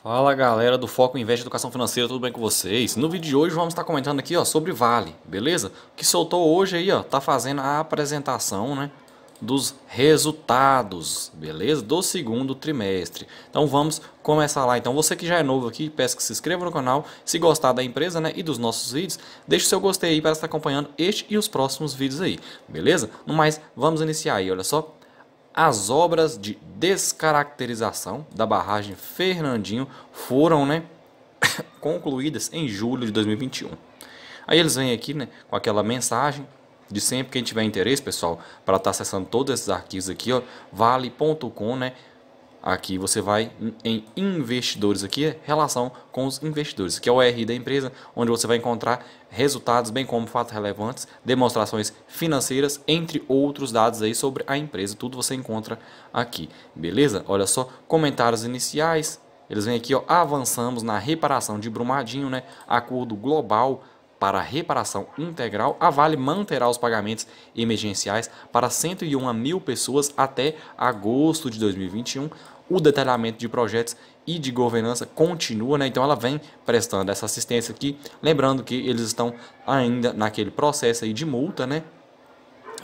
Fala galera do Foco Invest Educação Financeira, tudo bem com vocês? No vídeo de hoje vamos estar comentando aqui ó, sobre Vale, beleza? O que soltou hoje aí, ó, tá fazendo a apresentação né, dos resultados, beleza? Do segundo trimestre. Então vamos começar lá. Então você que já é novo aqui, peço que se inscreva no canal. Se gostar da empresa né, e dos nossos vídeos, deixe o seu gostei aí para estar acompanhando este e os próximos vídeos aí, beleza? No mais, vamos iniciar aí, olha só as obras de descaracterização da barragem Fernandinho foram né, concluídas em julho de 2021. Aí eles vêm aqui né, com aquela mensagem de sempre quem tiver interesse, pessoal, para estar tá acessando todos esses arquivos aqui, ó, vale.com, né? Aqui você vai em investidores, aqui é relação com os investidores, que é o RI da empresa, onde você vai encontrar resultados, bem como fatos relevantes, demonstrações financeiras, entre outros dados aí sobre a empresa, tudo você encontra aqui, beleza? Olha só, comentários iniciais, eles vêm aqui, ó, avançamos na reparação de Brumadinho, né? Acordo global para reparação integral, a Vale manterá os pagamentos emergenciais para 101 mil pessoas até agosto de 2021 o detalhamento de projetos e de governança continua, né? Então ela vem prestando essa assistência aqui, lembrando que eles estão ainda naquele processo aí de multa, né?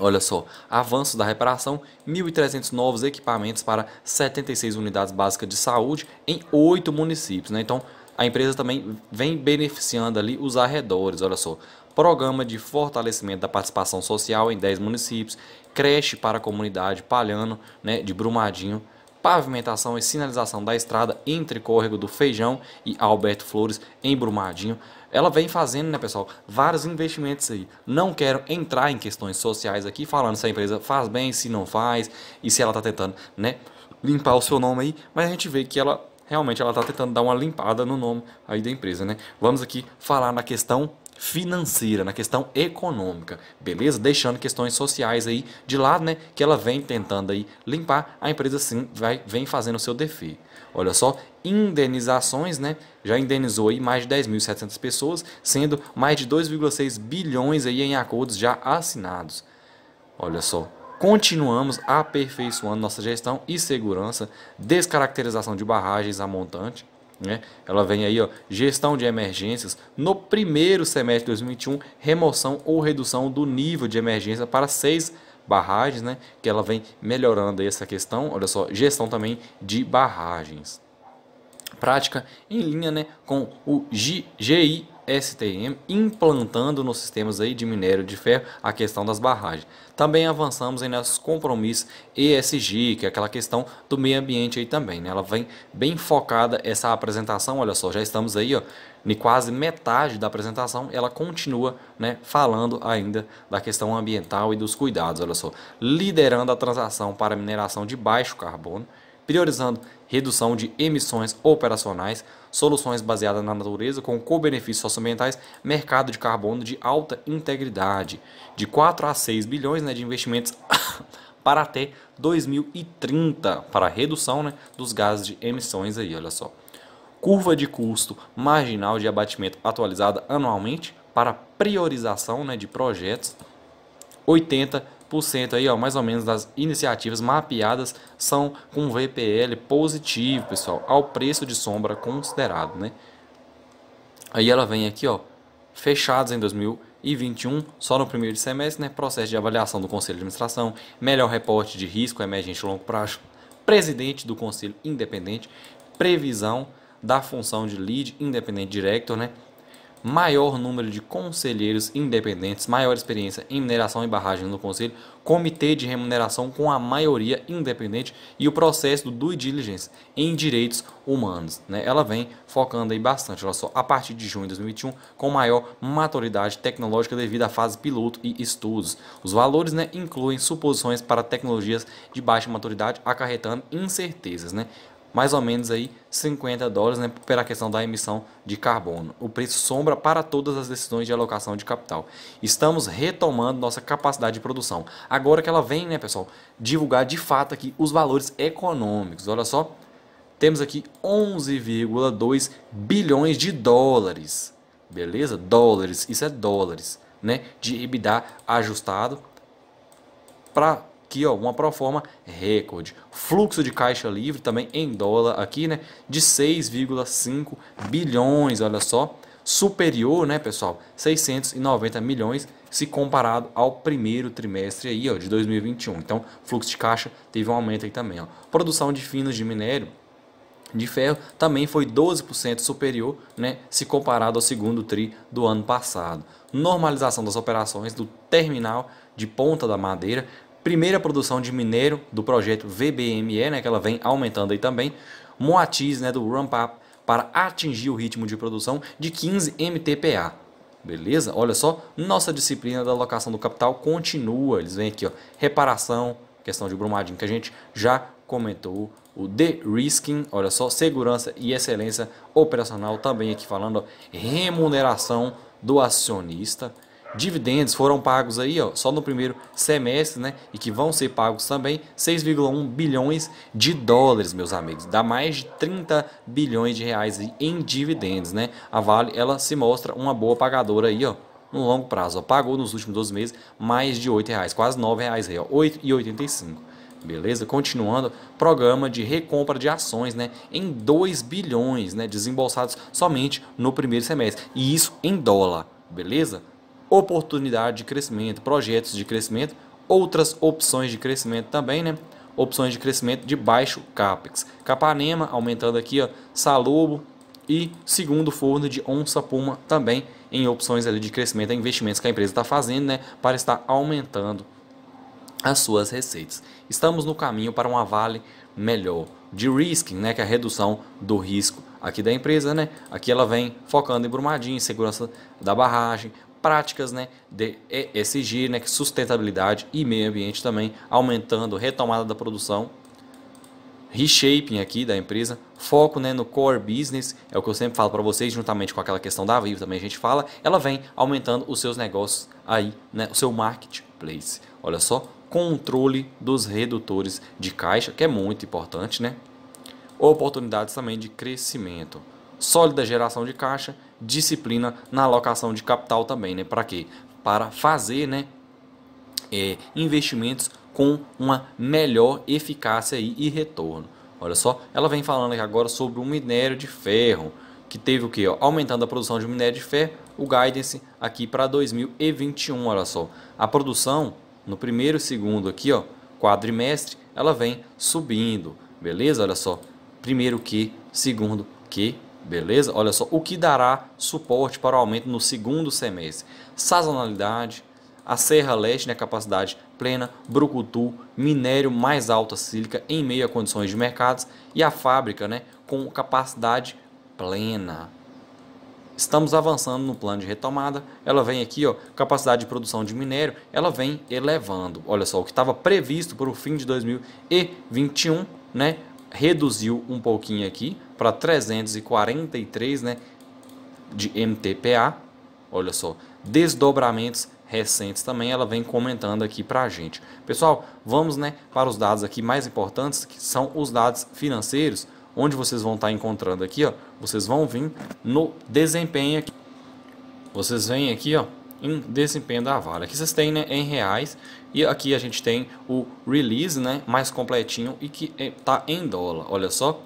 Olha só, avanços da reparação, 1.300 novos equipamentos para 76 unidades básicas de saúde em oito municípios, né? Então, a empresa também vem beneficiando ali os arredores, olha só. Programa de fortalecimento da participação social em 10 municípios, creche para a comunidade Palhano, né, de Brumadinho, pavimentação e sinalização da estrada entre Córrego do Feijão e Alberto Flores em Brumadinho. Ela vem fazendo, né, pessoal, vários investimentos aí. Não quero entrar em questões sociais aqui, falando se a empresa faz bem, se não faz, e se ela está tentando, né, limpar o seu nome aí, mas a gente vê que ela realmente ela está tentando dar uma limpada no nome aí da empresa, né? Vamos aqui falar na questão financeira, na questão econômica, beleza? Deixando questões sociais aí de lado, né? Que ela vem tentando aí limpar, a empresa sim vai, vem fazendo o seu defeito. Olha só, indenizações, né? Já indenizou aí mais de 10.700 pessoas, sendo mais de 2,6 bilhões aí em acordos já assinados. Olha só, continuamos aperfeiçoando nossa gestão e segurança, descaracterização de barragens a montante, né? Ela vem aí, ó, gestão de emergências. No primeiro semestre de 2021, remoção ou redução do nível de emergência para seis barragens, né? Que ela vem melhorando essa questão. Olha só, gestão também de barragens. Prática em linha né, com o GI STM implantando nos sistemas aí de minério de ferro a questão das barragens. Também avançamos em nossos compromissos ESG, que é aquela questão do meio ambiente aí também, né? Ela vem bem focada essa apresentação, olha só, já estamos aí, ó, em quase metade da apresentação, ela continua, né, falando ainda da questão ambiental e dos cuidados, olha só. Liderando a transação para mineração de baixo carbono, priorizando redução de emissões operacionais, soluções baseadas na natureza com co-benefícios socioambientais, mercado de carbono de alta integridade, de 4 a 6 bilhões né, de investimentos para até 2030, para a redução né, dos gases de emissões aí, olha só. Curva de custo marginal de abatimento atualizada anualmente para priorização né, de projetos 80 aí, ó, mais ou menos das iniciativas mapeadas são com VPL positivo, pessoal, ao preço de sombra considerado, né? Aí ela vem aqui, ó, fechados em 2021, só no primeiro semestre, né? Processo de avaliação do Conselho de Administração, melhor reporte de risco emergente longo prazo, presidente do Conselho Independente, previsão da função de lead independente director, né? maior número de conselheiros independentes, maior experiência em mineração e barragem no conselho, comitê de remuneração com a maioria independente e o processo do due diligence em direitos humanos. Né? Ela vem focando aí bastante, olha só, a partir de junho de 2021, com maior maturidade tecnológica devido à fase piloto e estudos. Os valores né, incluem suposições para tecnologias de baixa maturidade, acarretando incertezas. Né? mais ou menos aí 50 dólares né, pela questão da emissão de carbono. O preço sombra para todas as decisões de alocação de capital. Estamos retomando nossa capacidade de produção. Agora que ela vem, né, pessoal, divulgar de fato aqui os valores econômicos. Olha só, temos aqui 11,2 bilhões de dólares. Beleza? Dólares, isso é dólares, né? De EBITDA ajustado para aqui, ó, uma proforma recorde. Fluxo de caixa livre também em dólar aqui, né, de 6,5 bilhões, olha só, superior, né, pessoal, 690 milhões se comparado ao primeiro trimestre aí, ó, de 2021. Então, fluxo de caixa teve um aumento aí também, ó. Produção de finos de minério de ferro também foi 12% superior, né, se comparado ao segundo tri do ano passado. Normalização das operações do terminal de Ponta da Madeira primeira produção de mineiro do projeto VBME, né, que ela vem aumentando aí também, Moatiz né, do Ramp Up para atingir o ritmo de produção de 15 MTPA. Beleza? Olha só, nossa disciplina da alocação do capital continua. Eles vêm aqui, ó, reparação, questão de brumadinho que a gente já comentou, o de-risking, olha só, segurança e excelência operacional também aqui falando, ó, remuneração do acionista, dividendos foram pagos aí, ó, só no primeiro semestre, né? E que vão ser pagos também 6,1 bilhões de dólares, meus amigos. Dá mais de 30 bilhões de reais em dividendos, né? A Vale, ela se mostra uma boa pagadora aí, ó. No longo prazo, ó, pagou nos últimos 12 meses mais de R$ reais, quase R$ reais, ó, 8,85. Beleza? Continuando, programa de recompra de ações, né, em 2 bilhões, né, desembolsados somente no primeiro semestre. E isso em dólar, beleza? oportunidade de crescimento, projetos de crescimento, outras opções de crescimento também, né? Opções de crescimento de baixo capex. Capanema aumentando aqui, ó, Salobo e segundo forno de Onça Puma também em opções ali de crescimento, investimentos que a empresa está fazendo, né, para estar aumentando as suas receitas. Estamos no caminho para uma Vale melhor de risking, né, que é a redução do risco aqui da empresa, né? Aqui ela vem focando em Brumadinho, segurança da barragem, práticas né, de ESG, né, sustentabilidade e meio ambiente também, aumentando retomada da produção, reshaping aqui da empresa, foco né, no core business, é o que eu sempre falo para vocês, juntamente com aquela questão da Vivo também a gente fala, ela vem aumentando os seus negócios aí, né, o seu marketplace. Olha só, controle dos redutores de caixa, que é muito importante, né? Oportunidades também de crescimento. Sólida geração de caixa, disciplina na alocação de capital também, né? Para quê? Para fazer, né, é, investimentos com uma melhor eficácia aí e retorno. Olha só, ela vem falando aqui agora sobre o minério de ferro, que teve o que? Aumentando a produção de minério de ferro, o guidance aqui para 2021, olha só. A produção no primeiro e segundo aqui, ó, quadrimestre, ela vem subindo, beleza? Olha só, primeiro que, segundo que, Beleza? Olha só, o que dará suporte para o aumento no segundo semestre? Sazonalidade, a Serra Leste na né, capacidade plena, brucutu, minério mais alta sílica em meio a condições de mercados e a fábrica né, com capacidade plena. Estamos avançando no plano de retomada. Ela vem aqui, ó, capacidade de produção de minério, ela vem elevando. Olha só, o que estava previsto para o fim de 2021, né, reduziu um pouquinho aqui, para 343 né, de MTPA. Olha só, desdobramentos recentes também ela vem comentando aqui para a gente. Pessoal, vamos né, para os dados aqui mais importantes, que são os dados financeiros, onde vocês vão estar tá encontrando aqui, ó, vocês vão vir no desempenho aqui. Vocês vêm aqui, ó, em desempenho da Vale. Aqui vocês têm né, em reais e aqui a gente tem o release né, mais completinho e que está eh, em dólar. Olha só,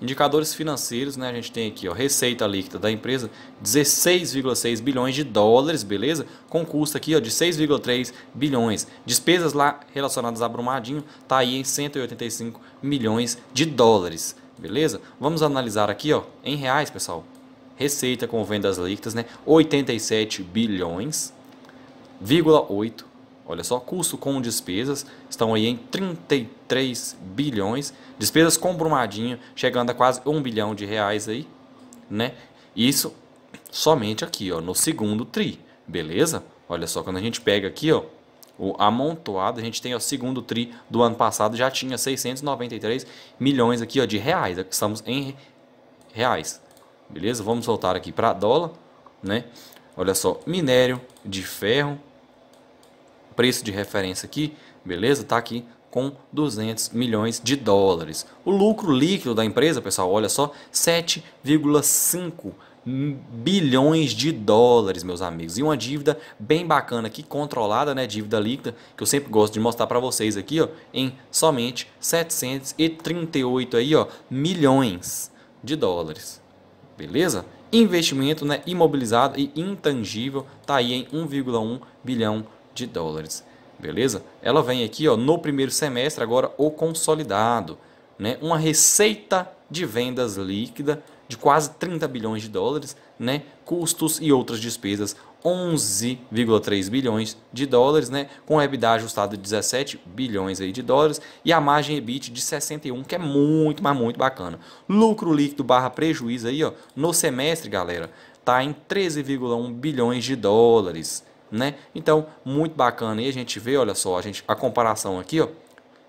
Indicadores financeiros, né? A gente tem aqui, ó, receita líquida da empresa, 16,6 bilhões de dólares, beleza? Com custo aqui, ó, de 6,3 bilhões. Despesas lá relacionadas a Brumadinho, tá aí em 185 milhões de dólares, beleza? Vamos analisar aqui, ó, em reais, pessoal. Receita com vendas líquidas, né? 87 bilhões, vírgula 8 Olha só, custo com despesas estão aí em 33 bilhões, despesas com Brumadinho chegando a quase 1 bilhão de reais aí, né? Isso somente aqui, ó, no segundo tri, beleza? Olha só, quando a gente pega aqui, ó, o amontoado, a gente tem o segundo tri do ano passado, já tinha 693 milhões aqui ó, de reais. Estamos em reais. Beleza? Vamos voltar aqui para dólar, né? Olha só, minério de ferro preço de referência aqui, beleza? Está aqui com 200 milhões de dólares. O lucro líquido da empresa, pessoal, olha só, 7,5 bilhões de dólares, meus amigos. E uma dívida bem bacana aqui, controlada, né, dívida líquida, que eu sempre gosto de mostrar para vocês aqui, ó, em somente 738 aí, ó, milhões de dólares. Beleza? Investimento, né, imobilizado e intangível, está aí em 1,1 bilhão de de dólares. Beleza? Ela vem aqui ó, no primeiro semestre, agora o consolidado. Né? Uma receita de vendas líquida de quase 30 bilhões de dólares, né? custos e outras despesas 11,3 bilhões de dólares, né? com a EBITDA ajustada de 17 bilhões aí de dólares e a margem EBIT de 61, que é muito, mas muito bacana. Lucro líquido barra prejuízo aí, ó, no semestre, galera, tá em 13,1 bilhões de dólares né? Então, muito bacana. E a gente vê, olha só, a, gente, a comparação aqui, ó,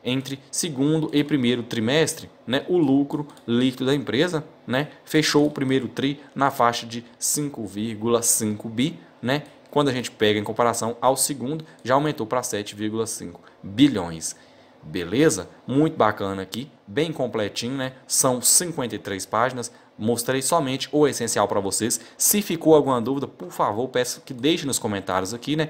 entre segundo e primeiro trimestre, né, o lucro líquido da empresa, né, fechou o primeiro tri na faixa de 5,5 bi, né? Quando a gente pega em comparação ao segundo, já aumentou para 7,5 bilhões. Beleza? Muito bacana aqui, bem completinho, né? São 53 páginas, mostrei somente o essencial para vocês. Se ficou alguma dúvida, por favor, peço que deixe nos comentários aqui, né?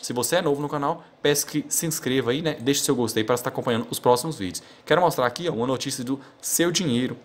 Se você é novo no canal, peço que se inscreva aí, né? Deixe seu gostei para estar acompanhando os próximos vídeos. Quero mostrar aqui ó, uma notícia do Seu Dinheiro.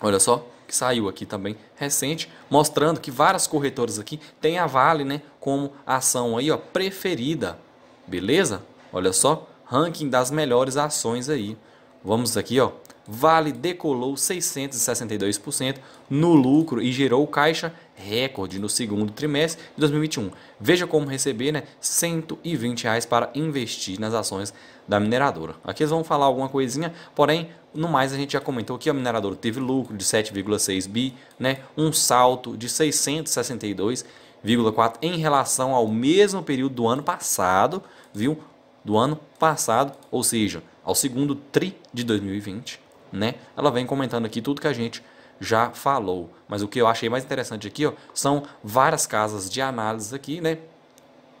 Olha só, que saiu aqui também recente, mostrando que várias corretoras aqui têm a Vale, né, como ação aí, ó, preferida. Beleza? Olha só, ranking das melhores ações aí. Vamos aqui, ó, Vale decolou 662% no lucro e gerou caixa recorde no segundo trimestre de 2021. Veja como receber né, 120 reais para investir nas ações da mineradora. Aqui eles vão falar alguma coisinha, porém, no mais a gente já comentou que a mineradora teve lucro de 7,6 bi, né, um salto de 662,4 em relação ao mesmo período do ano passado, viu? Do ano passado, ou seja, ao segundo tri de 2020 né? Ela vem comentando aqui tudo que a gente já falou. Mas o que eu achei mais interessante aqui ó, são várias casas de análise aqui, né?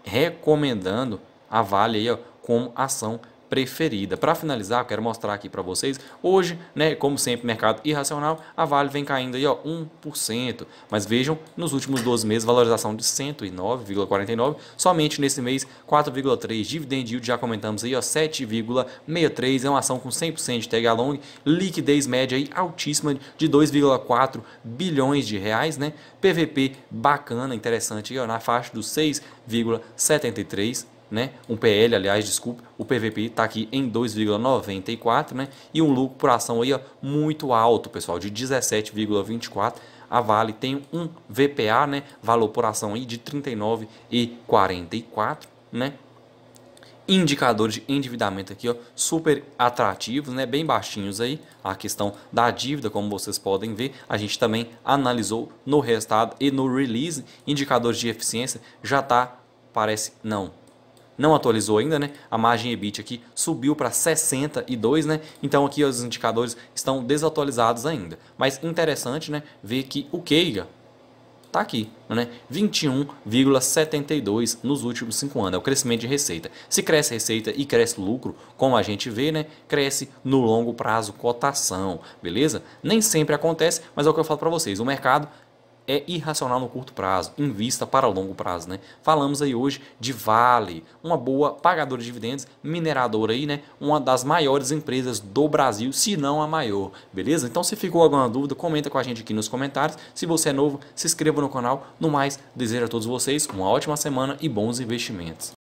Recomendando a Vale aí, ó, como ação preferida. Para finalizar, eu quero mostrar aqui para vocês, hoje, né, como sempre, mercado irracional, a Vale vem caindo aí, ó, 1%. Mas vejam, nos últimos 12 meses, valorização de 109,49, somente nesse mês 4,3, dividend yield já comentamos aí, ó, 7,63, é uma ação com 100% de tag along, liquidez média aí altíssima de 2,4 bilhões de reais, né? PVP bacana, interessante aí, ó, na faixa dos 6,73 né? Um PL, aliás, desculpe, o PVP está aqui em 2,94, né? E um lucro por ação aí ó, muito alto, pessoal, de 17,24. A Vale tem um VPA, né? Valor por ação aí de 39,44, né? indicadores de endividamento aqui, ó, super atrativos, né, bem baixinhos aí. A questão da dívida, como vocês podem ver, a gente também analisou no resultado e no release, indicadores de eficiência já está, parece não, não atualizou ainda, né? A margem EBIT aqui subiu para 62, né? Então aqui os indicadores estão desatualizados ainda. Mas interessante, né, ver que o Keiga tá aqui, né? 21,72 nos últimos 5 anos, é o crescimento de receita. Se cresce receita e cresce lucro, como a gente vê, né? Cresce no longo prazo cotação, beleza? Nem sempre acontece, mas é o que eu falo para vocês, o mercado é irracional no curto prazo, invista para o longo prazo, né? Falamos aí hoje de Vale, uma boa pagadora de dividendos, mineradora aí, né? Uma das maiores empresas do Brasil, se não a maior, beleza? Então se ficou alguma dúvida, comenta com a gente aqui nos comentários. Se você é novo, se inscreva no canal. No mais, desejo a todos vocês uma ótima semana e bons investimentos.